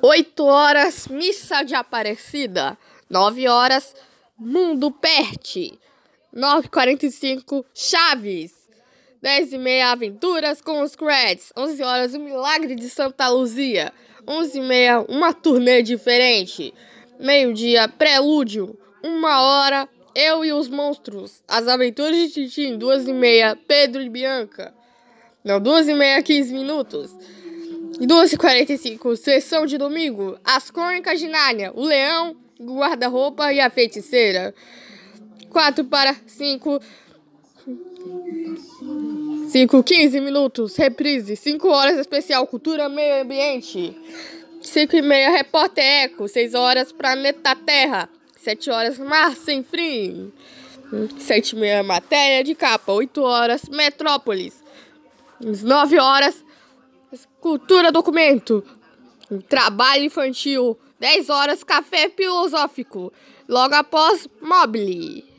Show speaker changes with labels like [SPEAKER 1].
[SPEAKER 1] 8 horas, Missa de Aparecida. 9 horas, Mundo perto. 9h45, Chaves. 10 e meia, Aventuras com os Creds. 11 horas, O Milagre de Santa Luzia. 11 e meia, uma turnê diferente. Meio-dia, Prelúdio. 1 hora, Eu e os Monstros. As Aventuras de Titim. 2 e meia, Pedro e Bianca. Não, 2 e meia, 15 minutos. 12 h 45 sessão de domingo. As crônicas de Nárnia, o leão, guarda-roupa e a feiticeira. 4 para 5. 5, 15 minutos, reprise. 5 horas especial, cultura, meio ambiente. 5 e meia, repórter eco. 6 horas, planeta Terra. 7 horas, mar sem fim. 7 e meia, matéria de capa. 8 horas, metrópolis. 9 horas, Cultura documento. Trabalho infantil. 10 horas café filosófico. Logo após mobile.